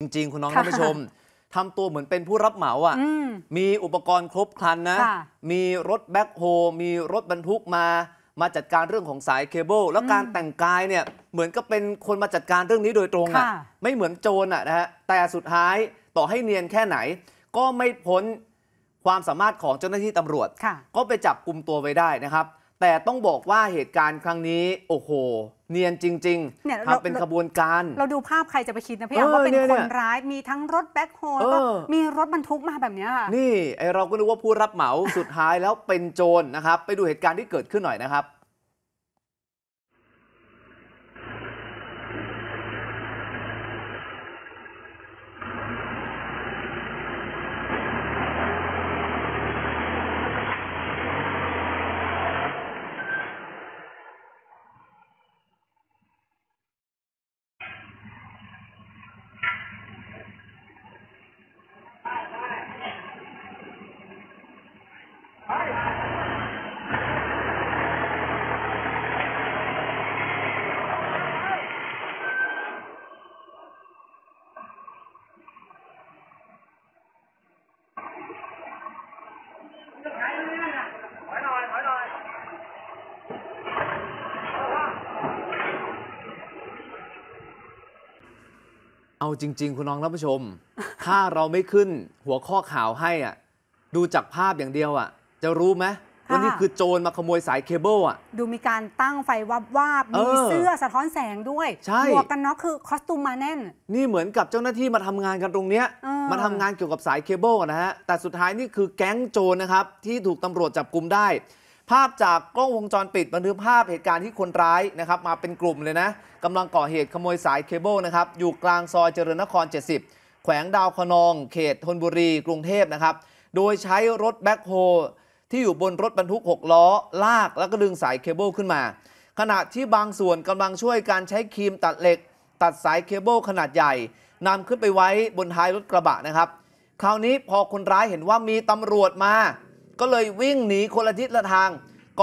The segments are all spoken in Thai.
จริงๆคุณน้องท่านผู้ชมทำตัวเหมือนเป็นผู้รับเหมาอ่ะมีอุปกรณ์ครบครันนะ มีรถแบ็คโฮมีรถบรรทุกมา มาจัดการเรื่องของสายเคเบิลแล้วการแต่งกายเนี่ย เหมือนก็เป็นคนมาจัดการเรื่องนี้โดยตรงอ่ะไม่เหมือนโจรอ่ะนะฮะแต่สุดท้ายต่อให้เนียนแค่ไหน ก็ไม่พ้นความสามารถของเจ้าหน้าที่ตำรวจ ก็ไปจับกลุ่มตัวไว้ได้นะครับ แต่ต้องบอกว่าเหตุการณ์ครั้งนี้โอ้โหเนียนจริงๆเราทำเป็นขบวนการ เราดูภาพใครจะไปคิดนะพี่อออว่าเป็นนคนร้าย มีทั้งรถแบ็คโฮแล้วก็มีรถบรรทุกมาแบบนี้ค่ะ นี่ไอเราก็นึกว่าผู้รับเหมาสุดท้ายแล้วเป็นโจรนะครับ ไปดูเหตุการณ์ที่เกิดขึ้นหน่อยนะครับเอาจริงๆคุณน้องท่านผู้ชม ถ้าเราไม่ขึ้นหัวข้อข่าวให้อ่ะดูจากภาพอย่างเดียวอ่ะ จะรู้ไหมว่านี่คือโจรมาขโมยสายเคเบิลอ่ะดูมีการตั้งไฟวับวาบมีเสื้อสะท้อนแสงด้วยหมวกกันน็อกคือคอสตูมมาแน่น นี่เหมือนกับเจ้าหน้าที่มาทำงานกันตรงเนี้ยมาทำงานเกี่ยวกับสายเคเบิลนะฮะ แต่สุดท้ายนี่คือแก๊งโจรนะครับที่ถูกตำรวจจับกลุมได้ภาพจากกล้องวงจรปิดบันทึกภาพเหตุการณ์ที่คนร้ายนะครับ มาเป็นกลุ่มเลยนะกำลังก่อเหตุขโมยสายเคเบิลนะครับ อยู่กลางซอยเจริญนคร 70 แขวงดาวคนองเขตธนบุรี กรุงเทพนะครับ โดยใช้รถแบ็คโฮ ที่อยู่บนรถบรรทุก 6 ล้อ ลากแล้วก็ดึงสายเคเบิลขึ้นมา ขณะที่บางส่วนกำลังช่วยการใช้ครีมตัดเหล็ก ตัดสายเคเบิลขนาดใหญ่นำขึ้นไปไว้บนท้ายรถกระบะนะครับ คราวนี้พอคนร้ายเห็นว่ามีตำรวจมาก็เลยวิ่งหนีคนละทิศละทาง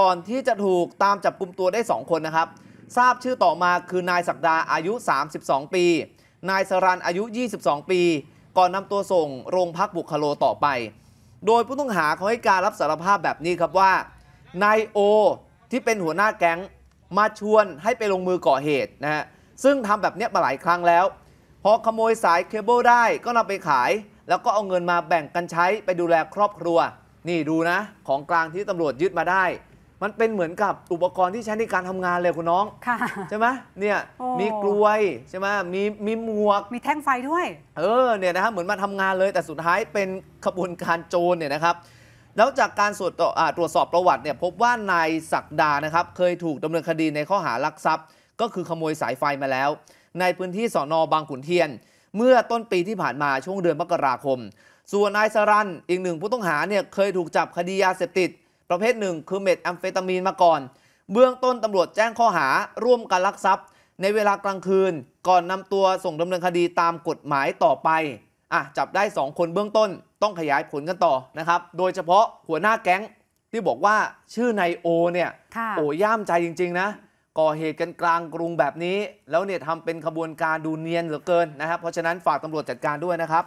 ก่อนที่จะถูกตามจับกลุ่มตัวได้ 2 คนนะครับ ทราบชื่อต่อมาคือนายศักดาอายุ 32 ปี นายสรันอายุ 22 ปี ก่อนนำตัวส่งโรงพักบุคโลต่อไป โดยผู้ต้องหาเขาให้การรับสารภาพแบบนี้ครับว่า นายโอ ที่เป็นหัวหน้าแก๊งมาชวนให้ไปลงมือก่อเหตุนะฮะซึ่งทำแบบนี้มาหลายครั้งแล้วพอขโมยสายเคเบิลได้ก็นำไปขาย แล้วก็เอาเงินมาแบ่งกันใช้ไปดูแลครอบครัวนี่ดูนะ ของกลางที่ตำรวจยึดมาได้ มันเป็นเหมือนกับอุปกรณ์ที่ใช้ในการทำงานเลยคุณน้องใช่ไหมเนี่ยมีกลวยใช่ไหมมีมีหมวก มีแท่งไฟด้วย เออเนี่ยนะครับเหมือนมาทำงานเลย แต่สุดท้ายเป็นขบวนการโจรเนี่ยนะครับแล้วจากการตรวจสอบประวัติเนี่ยพบว่านายศักดานะครับเคยถูกดำเนินคดีในข้อหารักทรัพย์ ก็คือขโมยสายไฟมาแล้ว ในพื้นที่สอนอบางขุนเทียนเมื่อต้นปีที่ผ่านมาช่วงเดือนมกราคมส่วนนายสรันอีกหนึ่งผู้ต้องหาเนี่ยเคยถูกจับคดียาเสพติด ประเภทหนึ่งคือเม็ดแอมเฟตามีนมาก่อน เบื้องต้นตำรวจแจ้งข้อหาร่วมกันลักทรัพย์ ในเวลากลางคืน ก่อนนำตัวส่งดำเนินคดีตามกฎหมายต่อไปอ่ะจับได้ 2 คนเบื้องต้นต้องขยายผลกันต่อนะครับ โดยเฉพาะหัวหน้าแก๊งที่บอกว่าชื่อนายโอเนี่ยโอ้ย่ามใจจริง ๆนะ ก่อเหตุกันกลางกรุงแบบนี้ แล้วเนี่ยทำเป็นขบวนการดูเนียนเหลือเกินนะครับเพราะฉะนั้นฝากตำรวจจัดการด้วยนะครับ